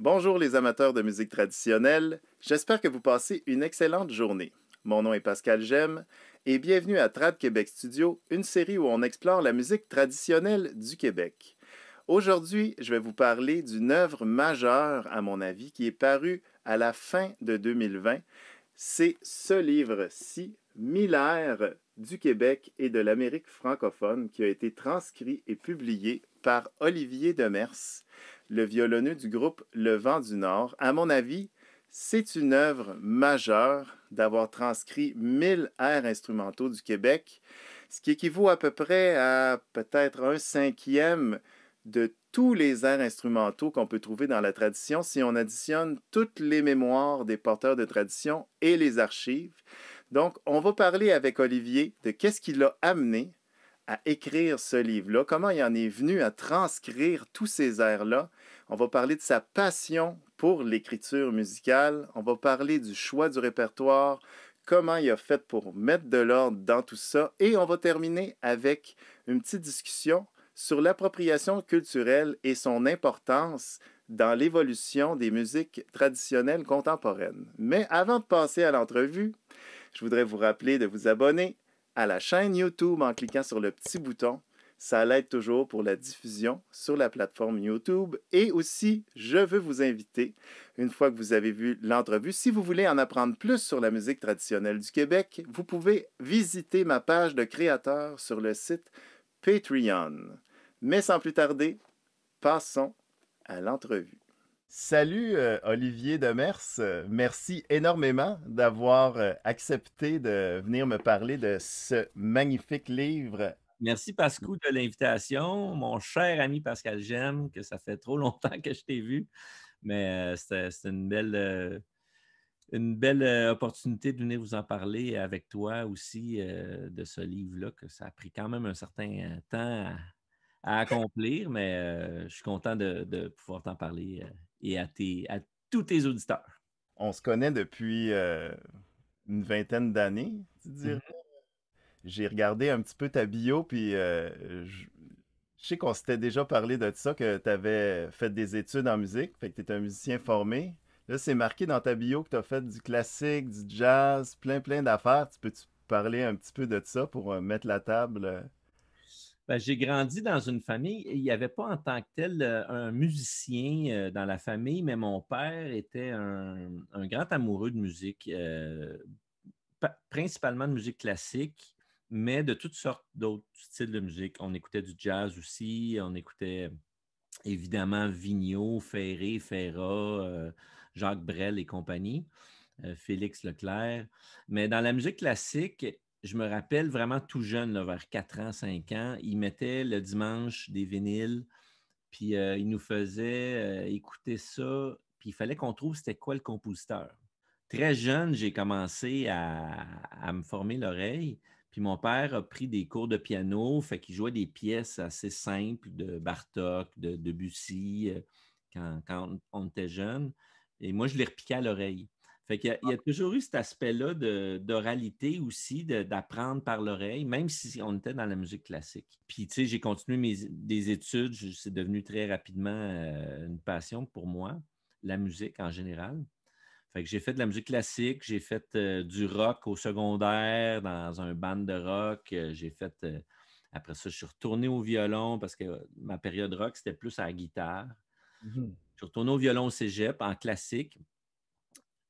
Bonjour les amateurs de musique traditionnelle, j'espère que vous passez une excellente journée. Mon nom est Pascal Gemme et bienvenue à Trad Québec Studio, une série où on explore la musique traditionnelle du Québec. Aujourd'hui, je vais vous parler d'une œuvre majeure, à mon avis, qui est parue à la fin de 2020. C'est ce livre-ci, Miller du Québec et de l'Amérique francophone, qui a été transcrit et publié par Olivier Demers le violonneux du groupe Le Vent du Nord. À mon avis, c'est une œuvre majeure d'avoir transcrit 1000 airs instrumentaux du Québec, ce qui équivaut à peu près à peut-être un cinquième de tous les airs instrumentaux qu'on peut trouver dans la tradition si on additionne toutes les mémoires des porteurs de tradition et les archives. Donc, on va parler avec Olivier de qu'est-ce qui l'a amené à écrire ce livre-là, comment il en est venu à transcrire tous ces airs-là on va parler de sa passion pour l'écriture musicale. On va parler du choix du répertoire, comment il a fait pour mettre de l'ordre dans tout ça. Et on va terminer avec une petite discussion sur l'appropriation culturelle et son importance dans l'évolution des musiques traditionnelles contemporaines. Mais avant de passer à l'entrevue, je voudrais vous rappeler de vous abonner à la chaîne YouTube en cliquant sur le petit bouton ça l'aide toujours pour la diffusion sur la plateforme YouTube. Et aussi, je veux vous inviter, une fois que vous avez vu l'entrevue, si vous voulez en apprendre plus sur la musique traditionnelle du Québec, vous pouvez visiter ma page de créateur sur le site Patreon. Mais sans plus tarder, passons à l'entrevue. Salut euh, Olivier Demers, merci énormément d'avoir euh, accepté de venir me parler de ce magnifique livre Merci Pascou de l'invitation. Mon cher ami Pascal j'aime que ça fait trop longtemps que je t'ai vu, mais euh, c'est une belle, euh, une belle euh, opportunité de venir vous en parler avec toi aussi de ce livre-là, que ça a pris quand même un certain temps à, accomplir, mais je suis content de, pouvoir t'en parler et à, à tous tes auditeurs. On se connaît depuis une vingtaine d'années, tu dirais. Mhm j'ai regardé un petit peu ta bio, puis euh, je, sais qu'on s'était déjà parlé de ça, que tu avais fait des études en musique, fait que tu étais un musicien formé. Là, c'est marqué dans ta bio que tu as fait du classique, du jazz, plein, plein d'affaires. Tu peux-tu parler un petit peu de ça pour euh, mettre la table? Euh? Ben, j'ai grandi dans une famille, il n'y avait pas en tant que tel un musicien dans la famille, mais mon père était un, grand amoureux de musique, principalement de musique classique mais de toutes sortes d'autres styles de musique. On écoutait du jazz aussi, on écoutait évidemment Vigneault, Ferré, Ferrat, euh, Jacques Brel et compagnie, euh, Félix Leclerc. Mais dans la musique classique, je me rappelle vraiment tout jeune, vers 4 ans, 5 ans, il mettait le dimanche des vinyles, puis euh, il nous faisait écouter ça, puis il fallait qu'on trouve c'était quoi le compositeur. Très jeune, j'ai commencé à me former l'oreille mon père a pris des cours de piano, fait qu'il jouait des pièces assez simples de Bartok, de Debussy, euh, quand, on était jeune. Et moi, je les repiquais à l'oreille. Fait qu'il y a, y a toujours eu cet aspect-là d'oralité aussi, d'apprendre par l'oreille, même si on était dans la musique classique. Puis, tu sais, j'ai continué mes des études, c'est devenu très rapidement euh, une passion pour moi, la musique en général. Fait que j'ai fait de la musique classique, j'ai fait euh, du rock au secondaire dans un band de rock. Euh, j'ai fait euh, après ça, je suis retourné au violon parce que ma période rock, c'était plus à guitare. Mm hmm. Je suis retourné au violon au Cégep en classique.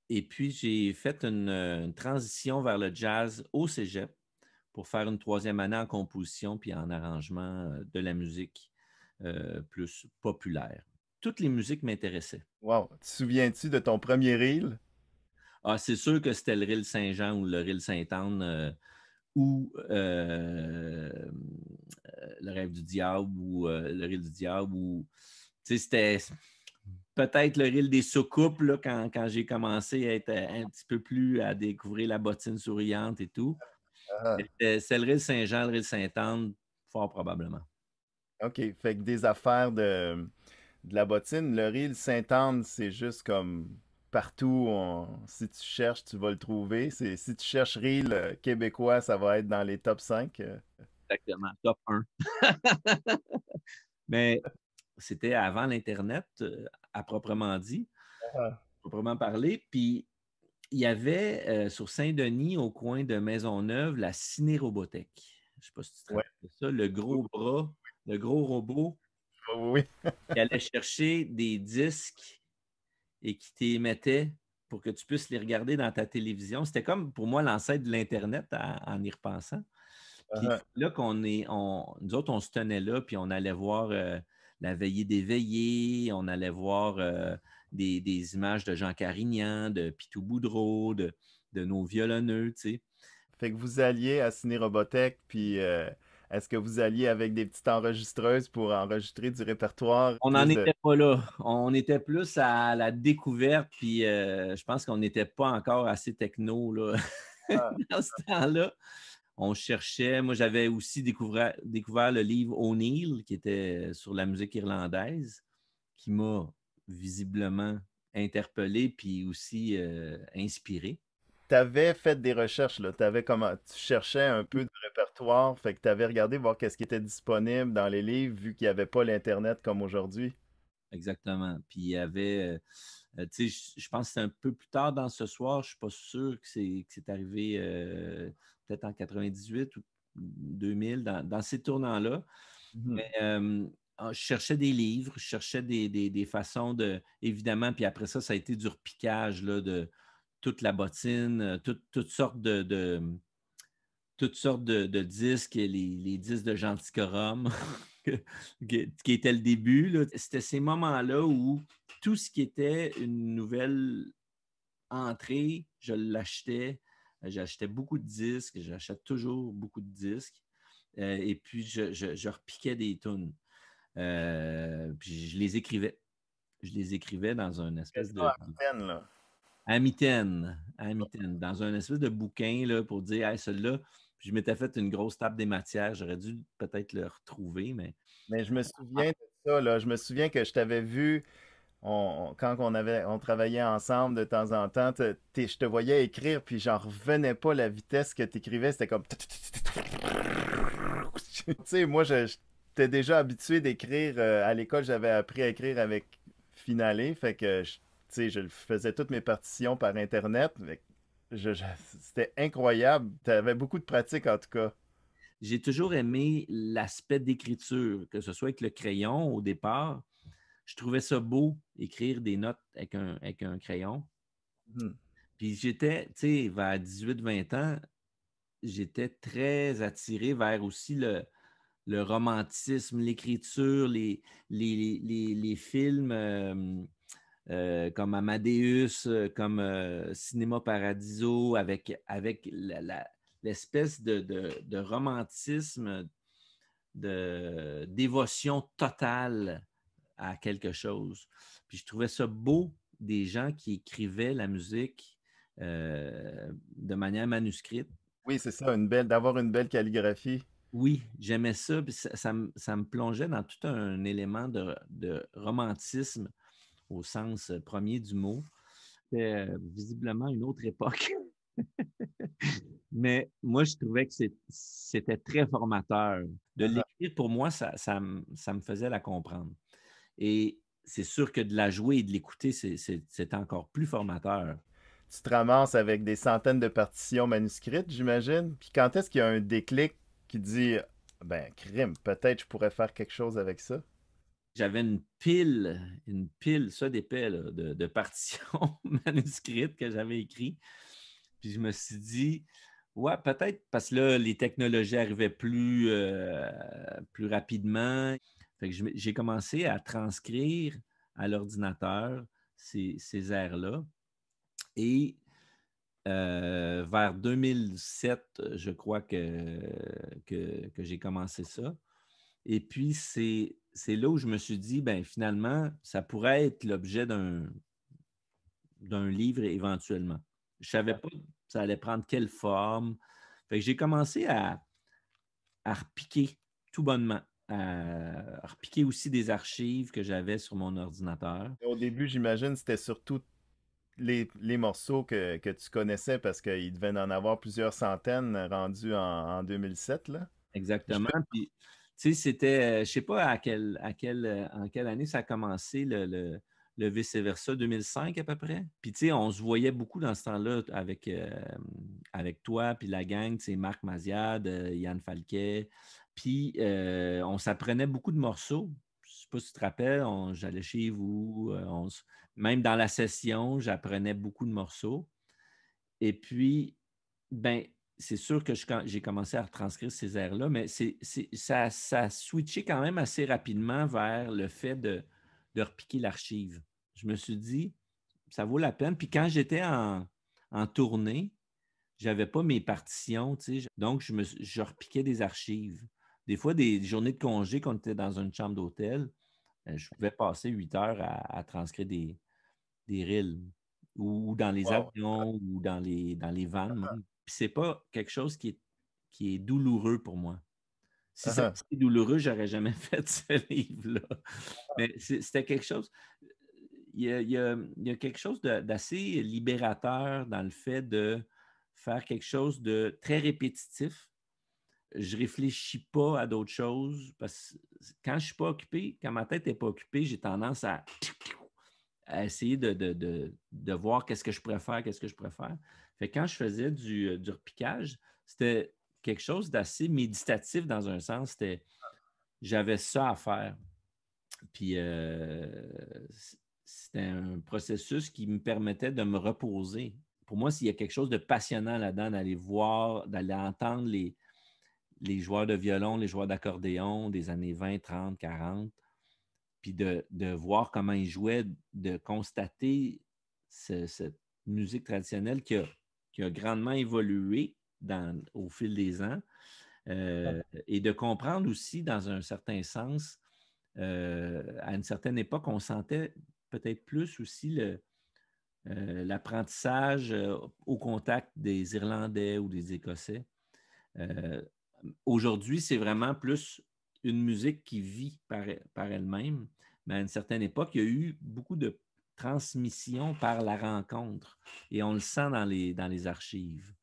Et puis j'ai fait une, transition vers le jazz au Cégep pour faire une troisième année en composition puis en arrangement de la musique plus populaire toutes les musiques m'intéressaient. Wow! Tu te souviens-tu de ton premier reel? Ah, c'est sûr que c'était le reel Saint-Jean ou le reel Saint-Anne euh, ou euh, le rêve du diable ou euh, le reel du diable ou. Tu sais, c'était peut-être le reel des soucoupes quand, quand j'ai commencé à être un petit peu plus à découvrir la bottine souriante et tout. Ah. C'était C'est le reel Saint-Jean, le reel Saint-Anne, fort probablement. OK. Fait que des affaires de de la bottine. Le Ril saint anne c'est juste comme partout. Si tu cherches, tu vas le trouver. C'est... Si tu cherches Reel québécois, ça va être dans les top 5. Exactement, top 1. Mais c'était avant l'Internet, euh, à proprement dit, ah. à proprement parler. Puis il y avait euh, sur Saint-Denis, au coin de Maisonneuve, la ciné Je ne sais pas si tu te rappelles ça, le gros bras, le gros robot ah qui allait chercher des disques et qui t'émettait pour que tu puisses les regarder dans ta télévision. C'était comme pour moi l'ancêtre de l'Internet en y repensant. Uh-huh. là qu'on est, on, nous autres, on se tenait là, puis on allait voir euh, la veillée des veillées, on allait voir euh, des, images de Jean Carignan, de Pitou Boudreau, de, nos violonneux, tu sais. Fait que vous alliez à Ciné Robotech, puis euh, est-ce que vous alliez avec des petites enregistreuses pour enregistrer du répertoire? On n'en était pas là. On était plus à la découverte, puis euh, je pense qu'on n'était pas encore assez techno là. Ah. ce temps-là. On cherchait. Moi, j'avais aussi découvert, découvert le livre O'Neill, qui était sur la musique irlandaise, qui m'a visiblement interpellé, puis aussi euh, inspiré tu avais fait des recherches, là. tu cherchais un peu du répertoire fait que tu avais regardé voir qu'est-ce qui était disponible dans les livres, vu qu'il n'y avait pas l'Internet comme aujourd'hui. Exactement. Puis il y avait, euh, tu sais, je pense que c'est un peu plus tard dans ce soir, je ne suis pas sûr que c'est arrivé euh, peut-être en 98 ou 2000, dans, ces tournants-là. Mhm. Mais euh, je cherchais des livres, je cherchais des, façons de, évidemment, puis après ça, ça a été du repiquage là, de toute la bottine, toutes sortes de toutes sortes de, disques, les, les, disques de Genticorum, qui était le début. C'était ces moments-là où tout ce qui était une nouvelle entrée, je l'achetais. J'achetais beaucoup de disques, j'achète toujours beaucoup de disques. Euh, et puis, je, je, repiquais des tunes. Euh, puis, je les écrivais. Je les écrivais dans un espèce de. À là. dans un espèce de bouquin là, pour dire, hey, celui-là, je m'étais fait une grosse table des matières. J'aurais dû peut-être le retrouver, mais. Mais je me euh, souviens de ça, là. Je me souviens que je t'avais vu. quand on, avait, on travaillait ensemble de temps en temps, je te voyais écrire, puis j'en revenais pas la vitesse que tu écrivais. C'était comme. tu sais, moi, j'étais déjà habitué d'écrire. Euh, à l'école, j'avais appris à écrire avec Finale, fait que je, je faisais toutes mes partitions par Internet. Fait c'était incroyable. Tu avais beaucoup de pratique, en tout cas. J'ai toujours aimé l'aspect d'écriture, que ce soit avec le crayon au départ. Je trouvais ça beau, écrire des notes avec un, avec un crayon. Hmm. Puis j'étais, tu sais, vers 18-20 ans, j'étais très attiré vers aussi le, le romantisme, l'écriture, les, les, films. Euh, euh, comme Amadeus, euh, comme euh, Cinéma Paradiso, avec, avec l'espèce de, romantisme, de dévotion totale à quelque chose. Puis je trouvais ça beau des gens qui écrivaient la musique de manière manuscrite. Oui, c'est ça, une belle, d'avoir une belle calligraphie. Oui, j'aimais ça, puis ça, ça, me plongeait dans tout un élément de romantisme au sens euh, premier du mot. C'était euh, visiblement une autre époque. Mais moi, je trouvais que c'était très formateur. De ah. l'écrire, pour moi, ça, me faisait la comprendre. Et c'est sûr que de la jouer et de l'écouter, c'est encore plus formateur. Tu te ramasses avec des centaines de partitions manuscrites, j'imagine. Puis quand est-ce qu'il y a un déclic qui dit ben, crime, peut-être je pourrais faire quelque chose avec ça? j'avais une pile, une pile, ça d'épais, de, de, partitions manuscrites que j'avais écrites. Puis je me suis dit, ouais, peut-être, parce que là, les technologies arrivaient plus, euh, plus rapidement. j'ai commencé à transcrire à l'ordinateur ces, ces airs-là. Et euh, vers 2007, je crois que, que j'ai commencé ça. Et puis, c'est c'est là où je me suis dit, ben finalement, ça pourrait être l'objet d'un, d'un livre éventuellement. Je savais pas ça allait prendre quelle forme. Fait que j'ai commencé à, à repiquer tout bonnement. À repiquer aussi des archives que j'avais sur mon ordinateur. Au début, j'imagine, c'était surtout les, les, morceaux que, tu connaissais parce qu'il devait en avoir plusieurs centaines rendus en, 2007. Là. Exactement. Tu sais, c'était, euh, je sais pas à quel, à euh, en quelle année ça a commencé le, le, le vice-versa, 2005 à peu près. Puis, tu sais, on se voyait beaucoup dans ce temps-là avec, euh, avec toi, puis la gang, tu sais, Marc Maziad, Yann Falquet. Puis, on s'apprenait beaucoup de morceaux. Je ne sais pas si tu te rappelles, j'allais chez vous, même dans la session, j'apprenais beaucoup de morceaux. Et puis, ben, c'est sûr que j'ai commencé à transcrire ces airs-là, mais ça, ça a quand même assez rapidement vers le fait de, repiquer l'archive. Je me suis dit, ça vaut la peine. Puis quand j'étais en, tournée, je n'avais pas mes partitions, donc je, me, repiquais des archives. Des fois, des, journées de congé, quand on était dans une chambre d'hôtel, euh, je pouvais passer huit heures à, transcrire des, des ou, dans les avions ou dans les, dans les vannes. Puis c'est pas quelque chose qui est, douloureux pour moi. Si c'était douloureux, j'aurais jamais fait ce livre-là. Mais c'était quelque chose. Il y, a, quelque chose d'assez libérateur dans le fait de faire quelque chose de très répétitif. Je réfléchis pas à d'autres choses parce que quand je suis pas occupé, quand ma tête n'est pas occupée, j'ai tendance à, essayer de, voir qu'est-ce que je préfère qu'est-ce que je préfère fait quand je faisais euh, du, repiquage, c'était quelque chose d'assez méditatif dans un sens. C'était j'avais ça à faire. Puis euh, c'était un processus qui me permettait de me reposer. Pour moi, s'il y a quelque chose de passionnant là-dedans, d'aller voir, d'aller entendre les, les joueurs de violon, les joueurs d'accordéon des années 20, 30, 40, puis de, voir comment ils jouaient, de constater cette musique traditionnelle qui a a grandement évolué au fil des ans euh, et de comprendre aussi, dans un certain sens, euh, à une certaine époque, on sentait peut-être plus aussi le, euh, l'apprentissage au contact des Irlandais ou des Écossais. Aujourd'hui, c'est vraiment plus une musique qui vit par elle-même, mais à une certaine époque, il y a eu beaucoup de transmission par la rencontre. Et on le sent dans les, dans les archives.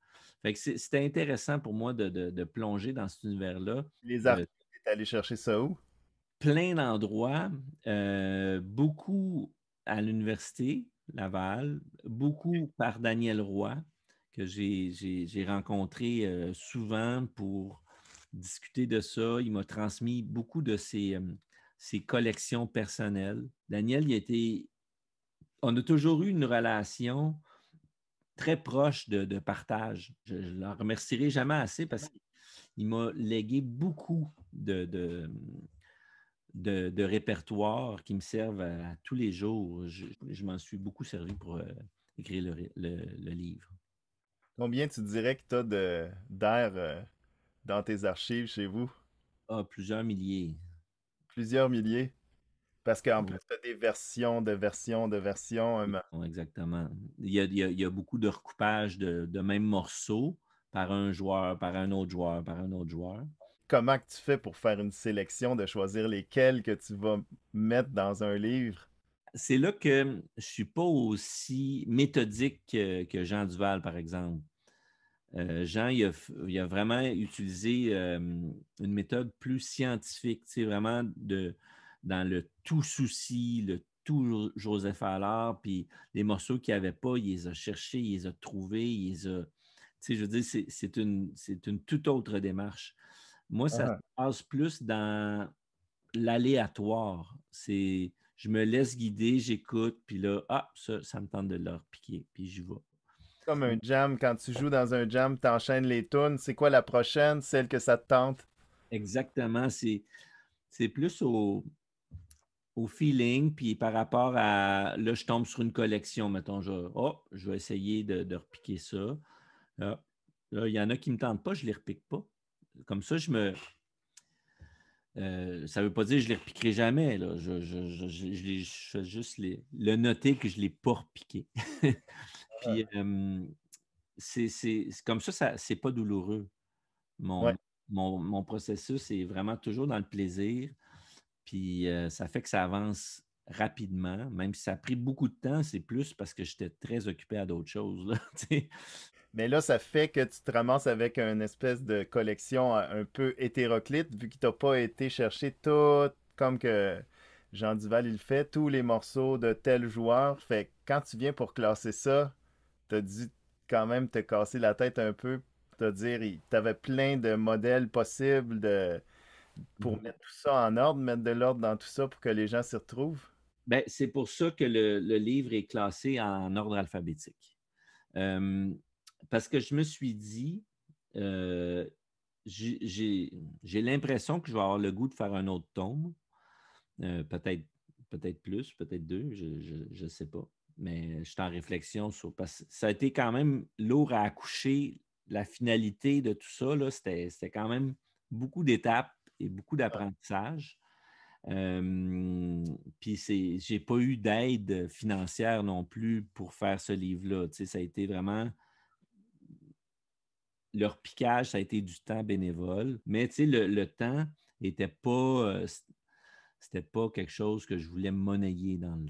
Fait c'était intéressant pour moi de, plonger dans cet univers-là. Les euh, archives, tu allé chercher ça où? Plein d'endroits, euh, beaucoup à l'université Laval, beaucoup par Daniel Roy, que j'ai rencontré euh, souvent pour discuter de ça. Il m'a transmis beaucoup de ses, ses collections personnelles. Daniel, il a été on a toujours eu une relation très proche de, partage. Je ne la remercierai jamais assez parce qu'il m'a légué beaucoup de, répertoires qui me servent à, tous les jours. Je, m'en suis beaucoup servi pour euh, écrire le, livre. Combien tu dirais que tu as d'air euh, dans tes archives chez vous? Ah, plusieurs milliers. Plusieurs milliers? Parce qu'en plus, tu as des versions de versions de versions. Euh, exactement. Il y, a, beaucoup de recoupages de, mêmes morceaux par un joueur, par un autre joueur, par un autre joueur comment que tu fais pour faire une sélection, de choisir lesquels que tu vas mettre dans un livre? C'est là que je suis pas aussi méthodique que, Jean Duval, par exemple. Euh, Jean, il a, vraiment utilisé euh, une méthode plus scientifique, vraiment de, dans le tout souci, le tout Joseph Allard, puis les morceaux qu'il n'y avait pas, il les a cherchés, il les a trouvés, il les a. Tu sais, je veux dire, c'est une, une toute autre démarche. Moi, ça ah. se passe plus dans l'aléatoire. C'est je me laisse guider, j'écoute, puis là, ah, ça, ça me tente de leur piquer, puis j'y vais. Comme un jam, quand tu joues dans un jam, tu enchaînes les tunes. C'est quoi la prochaine, celle que ça te tente? Exactement. C'est plus au, au feeling, puis par rapport à là, je tombe sur une collection, mettons, je, oh, je vais essayer de, de repiquer ça. Là, il y en a qui ne me tentent pas, je ne les repique pas. Comme ça, je me. Euh, ça ne veut pas dire que je ne les repiquerai jamais. Je, je, juste les, le noter que je ne l'ai pas repiqué. puis c'est comme ça, ça c'est pas douloureux. Mon, mon, mon, processus est vraiment toujours dans le plaisir. Puis euh, ça fait que ça avance rapidement, même si ça a pris beaucoup de temps, c'est plus parce que j'étais très occupé à d'autres choses. Là, Mais là, ça fait que tu te ramasses avec une espèce de collection euh, un peu hétéroclite, vu qu'il t'a pas été chercher tout comme que Jean Duval il fait, tous les morceaux de tel joueur. Fait quand tu viens pour classer ça, t'as dû quand même te casser la tête un peu, T'as dire, t'avais plein de modèles possibles de pour mm. mettre tout ça en ordre, mettre de l'ordre dans tout ça pour que les gens s'y retrouvent? Ben, c'est pour ça que le, livre est classé en ordre alphabétique. Euh, parce que je me suis dit, euh, j'ai l'impression que je vais avoir le goût de faire un autre tome. Euh, peut-être peut-être plus, peut-être deux, je ne sais pas. Mais je suis en réflexion sur. Parce ça a été quand même lourd à accoucher. La finalité de tout ça, c'était quand même beaucoup d'étapes et beaucoup d'apprentissage. puis j'ai pas eu d'aide financière non plus pour faire ce livre-là. Tu sais, ça a été vraiment leur piquage, ça a été du temps bénévole. Mais tu sais, le, temps était pas, euh, c'était pas quelque chose que je voulais monnayer dans,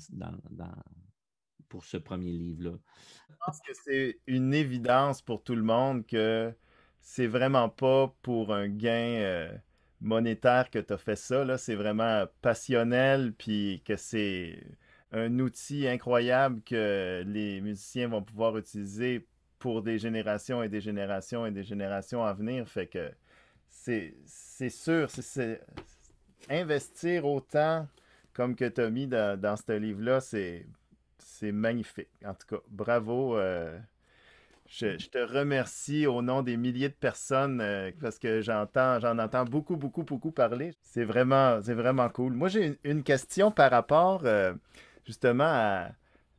pour ce premier livre-là. Je pense que c'est une évidence pour tout le monde que c'est vraiment pas pour un gain. Euh, monétaire que tu as fait ça. C'est vraiment passionnel, puis que c'est un outil incroyable que les musiciens vont pouvoir utiliser pour des générations et des générations et des générations à venir. Fait que c'est, sûr, c'est, investir autant comme que tu as mis dans, ce livre-là, c'est, magnifique. En tout cas, bravo. Euh, je, te remercie au nom des milliers de personnes euh, parce que j'entends, j'en entends beaucoup, beaucoup, beaucoup parler. C'est vraiment, c'est vraiment cool. Moi, j'ai une, question par rapport euh, justement à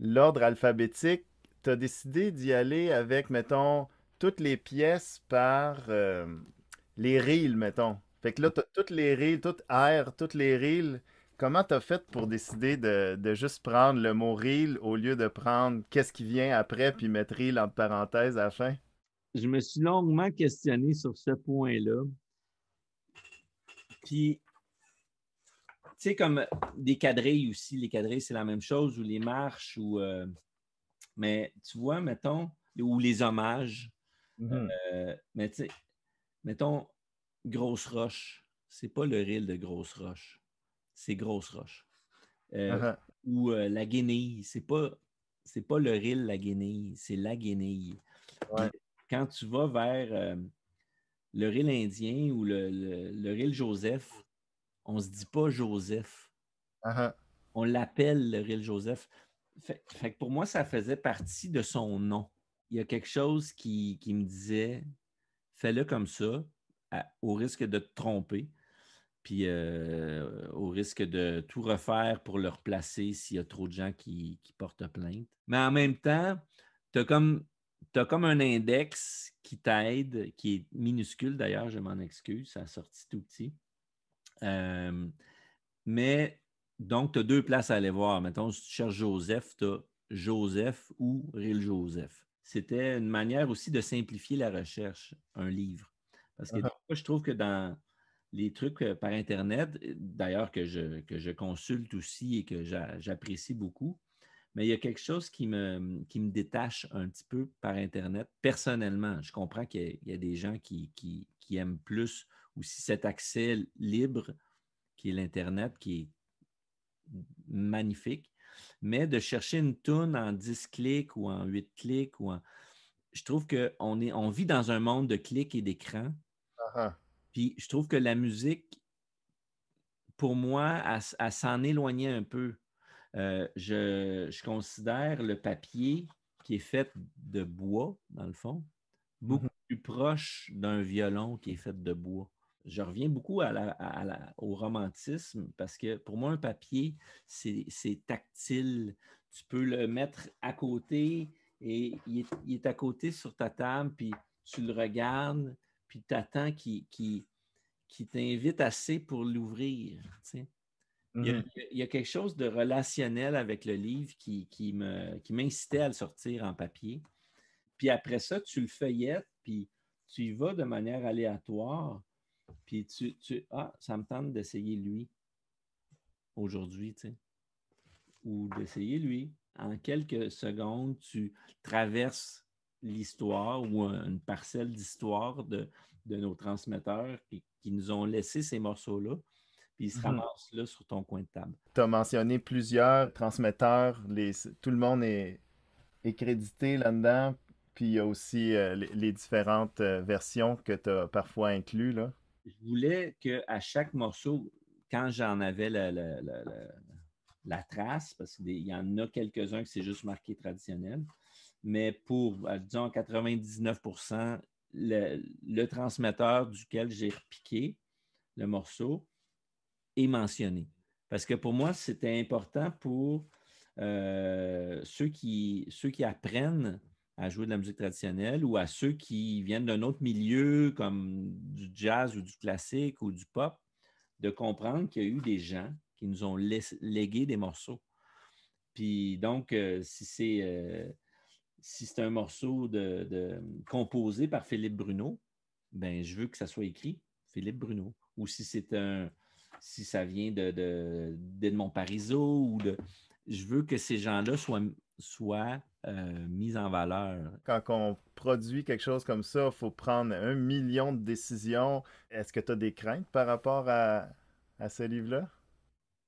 l'ordre alphabétique. Tu as décidé d'y aller avec, mettons, toutes les pièces par euh, les reels, mettons. Fait que là, tu as toutes les reels, toutes R, toutes les reels. Comment t'as fait pour décider de, juste prendre le mot reel au lieu de prendre qu'est-ce qui vient après puis mettre reel entre parenthèses à la fin? Je me suis longuement questionné sur ce point-là. Puis, tu sais, comme des quadrilles aussi, les quadrilles, c'est la même chose, ou les marches, ou. Euh, mais tu vois, mettons, ou les hommages. Mhm. Euh, mais tu sais, mettons, Grosse Roche, c'est pas le reel de Grosse Roche c'est Grosse Roche. Euh, uh-huh. Ou euh, la guinée c'est pas c'est pas le ril, la guenille, c'est la guenille. Quand tu vas vers euh, le ril indien ou le, Joseph, on se dit pas Joseph. Uh-huh. On l'appelle le ril Joseph. Fait, pour moi, ça faisait partie de son nom. Il y a quelque chose qui, me disait fais-le comme ça, au risque de te tromper. Puis au risque de tout refaire pour le replacer s'il y a trop de gens qui, portent plainte. Mais en même temps, tu as comme comme un index qui t'aide, qui est minuscule d'ailleurs, je m'en excuse, ça a sorti tout petit. mais donc, tu as deux places à aller voir. Mettons, si tu cherches Joseph, tu as Joseph ou Ril Joseph. C'était une manière aussi de simplifier la recherche, un livre. Parce que ah ah. je trouve que dans, les trucs euh, par Internet, d'ailleurs que je, je consulte aussi et que j'apprécie beaucoup, mais il y a quelque chose qui me, me détache un petit peu par Internet personnellement. Je comprends qu'il y, a des gens qui, aiment plus aussi cet accès libre qui est l'Internet, qui est magnifique, mais de chercher une toune en 10 clics ou en 8 clics ou Je trouve qu'on on vit dans un monde de clics et d'écrans. Ah, ah. Puis je trouve que la musique, pour moi, à s'en éloigner un peu. Euh, je, considère le papier qui est fait de bois, dans le fond, beaucoup mhm. plus proche d'un violon qui est fait de bois. Je reviens beaucoup au romantisme parce que pour moi, un papier, c'est tactile. Tu peux le mettre à côté et il est à côté sur ta table, puis tu le regardes, puis tu attends qu'il t'invite assez pour l'ouvrir. Mhm. il, y a quelque chose de relationnel avec le livre qui, qui m'incitait à le sortir en papier. Puis après ça, tu le feuillettes, puis tu y vas de manière aléatoire, puis tu, tu ah, ça me tente d'essayer lui aujourd'hui, tu sais, ou d'essayer lui. En quelques secondes, tu traverses l'histoire ou une parcelle d'histoire de, nos transmetteurs qui, nous ont laissé ces morceaux-là. Puis ils se mhm. ramassent là sur ton coin de table. Tu as mentionné plusieurs transmetteurs. Les, tout le monde est, est crédité là-dedans. Puis il y a aussi euh, les, différentes euh, versions que tu as parfois inclus. Là. Je voulais qu'à chaque morceau, quand j'en avais la, la, trace, parce qu'il y en a quelques-uns qui c'est juste marqué traditionnel, mais pour, bah, disons, 99 le, transmetteur duquel j'ai repiqué le morceau est mentionné. Parce que pour moi, c'était important pour euh, ceux, qui, ceux qui apprennent à jouer de la musique traditionnelle ou à ceux qui viennent d'un autre milieu comme du jazz ou du classique ou du pop, de comprendre qu'il y a eu des gens qui nous ont légué des morceaux. Puis donc, euh, si c'est... Euh, si c'est un morceau de, composé par Philippe Bruno, ben, je veux que ça soit écrit Philippe Bruno. Ou si c'est un si ça vient d'Edmond de, Parizeau ou de. Je veux que ces gens-là soient, euh, mis en valeur. Quand on produit quelque chose comme ça, il faut prendre un million de décisions. Est-ce que tu as des craintes par rapport à, ce livre-là?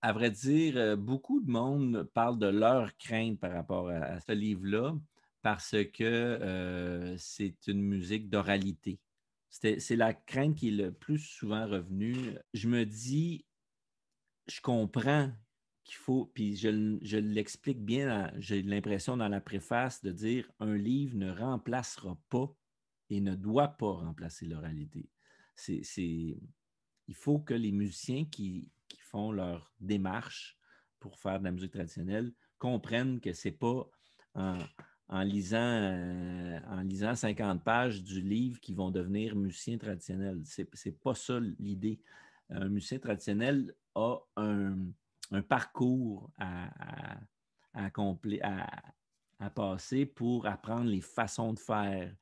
À vrai dire, euh, beaucoup de monde parle de leurs craintes par rapport à ce livre-là parce que euh, c'est une musique d'oralité. C'est la crainte qui est le plus souvent revenue. Je me dis, je comprends qu'il faut, puis je, l'explique bien, j'ai l'impression dans la préface de dire un livre ne remplacera pas et ne doit pas remplacer l'oralité. il faut que les musiciens qui, qui, font leur démarche pour faire de la musique traditionnelle comprennent que ce n'est pas un en lisant, euh, en lisant 50 pages du livre qui vont devenir musiciens traditionnels. Ce n'est pas ça l'idée. Un musicien traditionnel a un, parcours à, à, à, passer pour apprendre les façons de faire,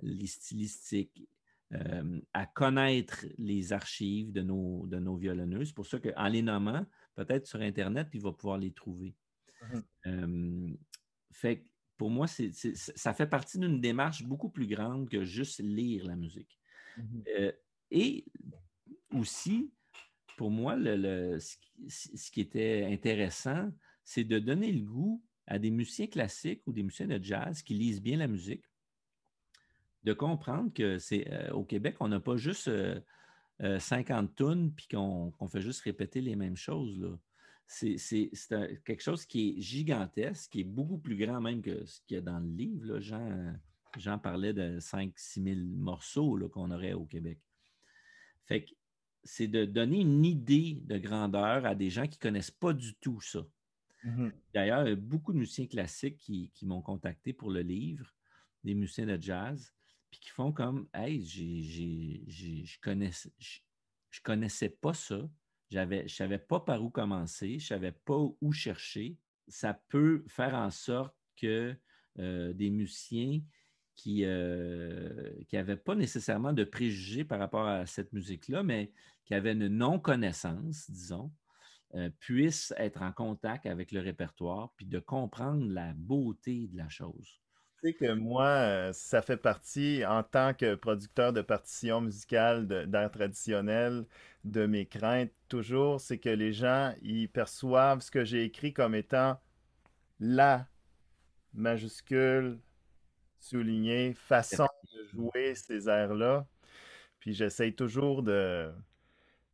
les stylistiques, euh, à connaître les archives de nos, de nos violonneuses. C'est pour ça qu'en les nommant, peut-être sur Internet, il va pouvoir les trouver. Mmh pour moi, ça fait partie d'une démarche beaucoup plus grande que juste lire la musique. Mmh euh, et aussi, pour moi, ce, qui était intéressant, c'est de donner le goût à des musiciens classiques ou des musiciens de jazz qui lisent bien la musique, de comprendre que c'est euh, au Québec, on n'a pas juste 50 euh, tonnes puis qu'on fait juste répéter les mêmes choses. Là c'est quelque chose qui est gigantesque, qui est beaucoup plus grand même que ce qu'il y a dans le livre. Là. Jean, parlait de 5-6 000 morceaux qu'on aurait au Québec. Fait que c'est de donner une idée de grandeur à des gens qui ne connaissent pas du tout ça. Mmh il y D'ailleurs, beaucoup de musiciens classiques qui, m'ont contacté pour le livre, des musiciens de jazz, puis qui font comme Hey, je ne connaissais pas ça j'avais, je ne savais pas par où commencer, je ne savais pas où chercher. Ça peut faire en sorte que euh, des musiciens qui n'avaient euh, pas nécessairement de préjugés par rapport à cette musique-là, mais qui avaient une non-connaissance, disons, euh, puissent être en contact avec le répertoire, puis de comprendre la beauté de la chose que moi, euh, ça fait partie, en tant que producteur de partitions musicales d'art traditionnel, de mes craintes toujours, c'est que les gens, ils perçoivent ce que j'ai écrit comme étant la majuscule soulignée façon de jouer ces airs-là. Puis j'essaye toujours de,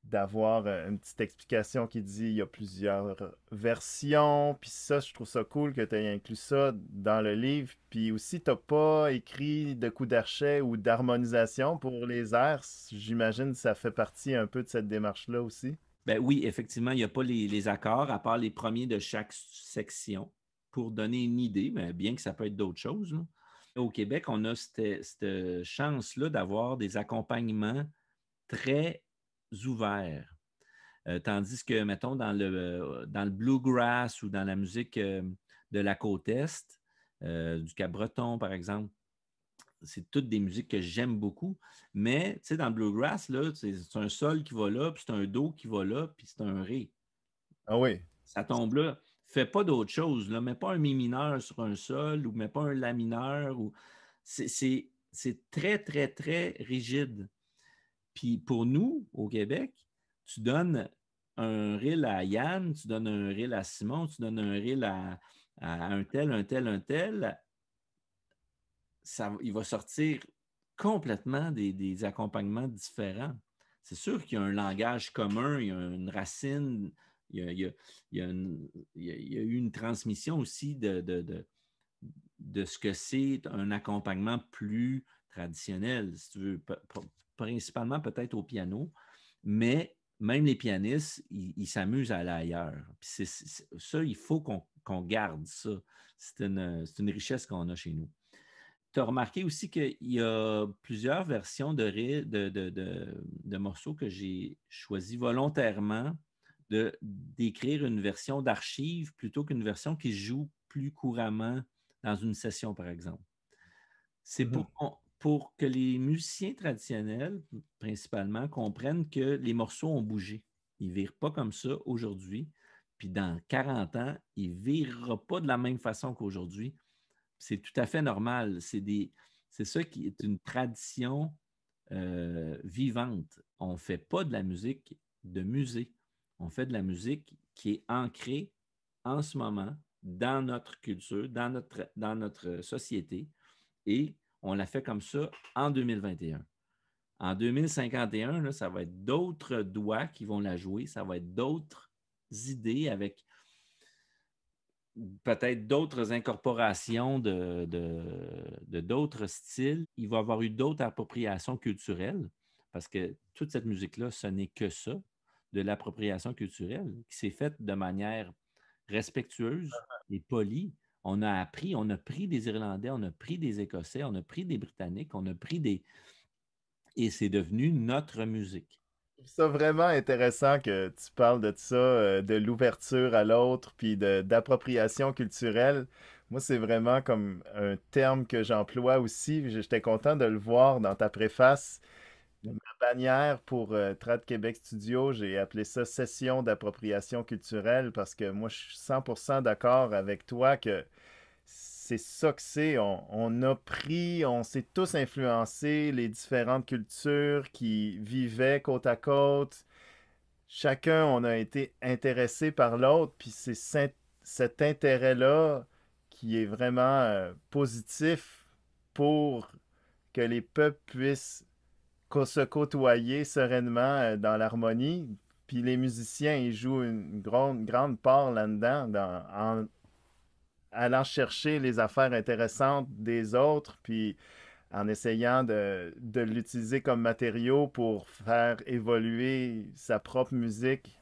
d'avoir euh, une petite explication qui dit il y a plusieurs versions. Puis ça, je trouve ça cool que tu aies inclus ça dans le livre. Puis aussi, tu pas écrit de coup d'archet ou d'harmonisation pour les airs. J'imagine que ça fait partie un peu de cette démarche-là aussi. Ben oui, effectivement, il n'y a pas les, accords, à part les premiers de chaque section, pour donner une idée, ben, bien que ça peut être d'autres choses. Au Québec, on a cette, cette chance-là d'avoir des accompagnements très ouverts. Euh, tandis que, mettons, dans le, dans le bluegrass ou dans la musique euh, de la côte Est, euh, du Cap-Breton, par exemple, c'est toutes des musiques que j'aime beaucoup. Mais, tu sais, dans le bluegrass, c'est un sol qui va là, puis c'est un do qui va là, puis c'est un ré. Ah oui. Ça tombe là. Fais pas d'autre chose, là. Mets pas un mi mineur sur un sol ou mets pas un la mineur. Ou... C'est très, très, très rigide. Puis pour nous, au Québec, tu donnes un reel à Yann, tu donnes un reel à Simon, tu donnes un reel à, un tel, un tel, un tel. Ça, il va sortir complètement des, accompagnements différents. C'est sûr qu'il y a un langage commun, il y a une racine, il y a, une, eu une transmission aussi de, de ce que c'est un accompagnement plus traditionnel, si tu veux, principalement peut-être au piano, mais même les pianistes, ils s'amusent à aller ailleurs. ça, il faut qu'on garde ça. C'est une, richesse qu'on a chez nous. Tu as remarqué aussi qu'il y a plusieurs versions de, morceaux que j'ai choisi volontairement d'écrire une version d'archives plutôt qu'une version qui joue plus couramment dans une session, par exemple. C'est mm-hmm. pour pour que les musiciens traditionnels, principalement, comprennent que les morceaux ont bougé. Ils ne virent pas comme ça aujourd'hui. Puis dans 40 ans, ils ne vireront pas de la même façon qu'aujourd'hui. C'est tout à fait normal. C'est ça qui est une tradition euh, vivante. On ne fait pas de la musique de musée. On fait de la musique qui est ancrée en ce moment dans notre culture, dans notre, dans notre société et on l'a fait comme ça en 2021. En 2051, ça va être d'autres doigts qui vont la jouer, ça va être d'autres idées avec peut-être d'autres incorporations de, d'autres styles. Il va y avoir eu d'autres appropriations culturelles parce que toute cette musique-là, ce n'est que ça, de l'appropriation culturelle qui s'est faite de manière respectueuse et polie on a appris, on a pris des Irlandais, on a pris des Écossais, on a pris des Britanniques, on a pris des... Et c'est devenu notre musique. C'est vraiment intéressant que tu parles de ça, euh, de l'ouverture à l'autre, puis d'appropriation culturelle. Moi, c'est vraiment comme un terme que j'emploie aussi. J'étais content de le voir dans ta préface. Ma bannière pour euh, Trad Québec Studio, j'ai appelé ça session d'appropriation culturelle parce que moi, je suis 100% d'accord avec toi que c'est ça que c'est. On, a pris, on s'est tous influencés, les différentes cultures qui vivaient côte à côte. Chacun, on a été intéressé par l'autre, puis c'est cet intérêt-là qui est vraiment euh, positif pour que les peuples puissent se côtoyer sereinement euh, dans l'harmonie. Puis les musiciens, ils jouent une grande, grande part là-dedans, en allant chercher les affaires intéressantes des autres, puis en essayant de, l'utiliser comme matériau pour faire évoluer sa propre musique.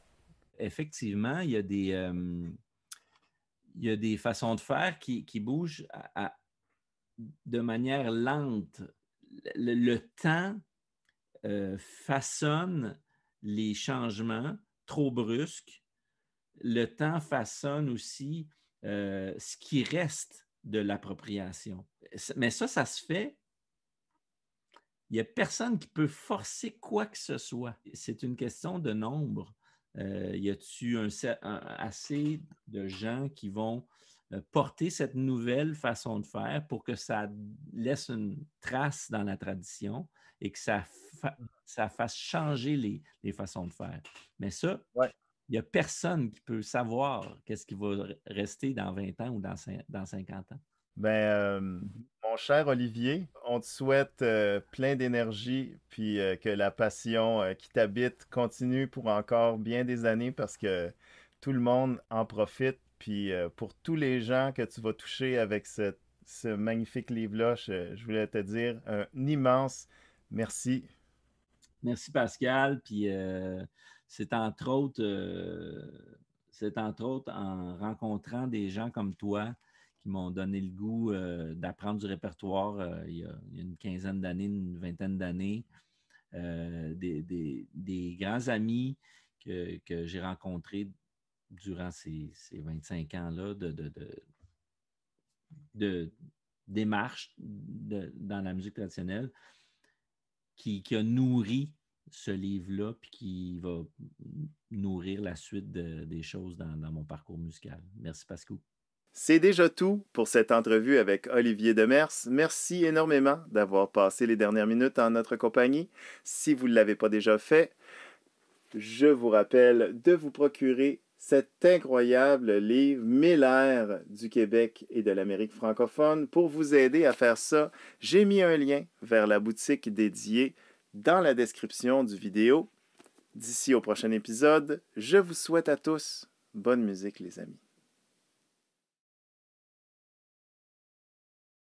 Effectivement, il y a des, euh, il y des façons de faire qui, bougent de manière lente. le temps euh, façonne les changements trop brusques. Le temps façonne aussi euh, ce qui reste de l'appropriation. Mais ça, ça se fait. Il n'y a personne qui peut forcer quoi que ce soit. C'est une question de nombre. Euh, y a t assez de gens qui vont euh, porter cette nouvelle façon de faire pour que ça laisse une trace dans la tradition? et que ça, mmh. fasse changer les, façons de faire. Mais ça, il n'y a personne qui peut savoir qu'est-ce qui va rester dans 20 ans ou dans, 50 ans. Ben, euh, mon cher Olivier, on te souhaite euh, plein d'énergie, puis euh, que la passion qui t'habite continue pour encore bien des années parce que tout le monde en profite. Puis pour tous les gens que tu vas toucher avec ce, magnifique livre-là, je, voulais te dire un immense Merci. Merci Pascal. Puis euh, c'est entre autres, euh, c'est entre autres en rencontrant des gens comme toi qui m'ont donné le goût euh, d'apprendre du répertoire il y, a, une quinzaine d'années, une vingtaine d'années. Des, grands amis que, j'ai rencontrés durant ces, 25 ans-là de, démarches dans la musique traditionnelle qui, a nourri ce livre-là, puis qui va nourrir la suite des choses dans, mon parcours musical. Merci Pascou. C'est déjà tout pour cette entrevue avec Olivier Demers. Merci énormément d'avoir passé les dernières minutes en notre compagnie. Si vous ne l'avez pas déjà fait, je vous rappelle de vous procurer cet incroyable livre Miller du Québec et de l'Amérique francophone. Pour vous aider à faire ça, j'ai mis un lien vers la boutique dédiée dans la description du vidéo. D'ici au prochain épisode, je vous souhaite à tous bonne musique les amis.